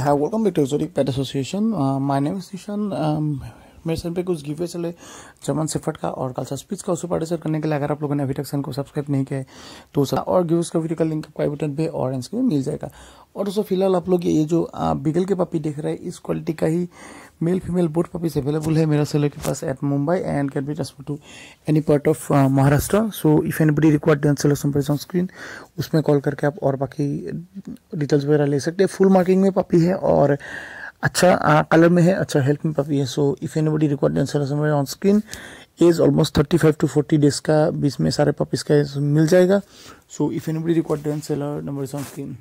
high welcome back to Exotic pet association Uh, my um, मेरे channel पे कुछ giveaway चले चमन सिफट का और कल स्पीच का उसे पार्टिसिपेट करने के लिए अगर आप लोगों ने अभी तक सन को सब्सक्राइब नहीं किया है तो सर और गिव्स का वीडियो का लिंक आपको बटन पे और इसके मिल जाएगा और दोस्तों फिलहाल आप लोग ये जो बिगल के पपी देख रहे हैं इस क्वालिटी का ही मेल फीमेल बोट पपीज अवेलेबल है मेरा सेलर के पास at Mumbai and can be transfer to any part of Maharashtra so if anybody required then on screen उसमें कॉल करके आप और बाकी डिटेल्स वगैरह ले सकते हैं फुल मार्किंग में पपी है और अच्छा आ, कलर में है अच्छा हेल्प में पापी है so if anybody record answer on screen age almost thirty five to forty days का बीच में सारे पपीज का मिल जाएगा so if anybody record seller number on screen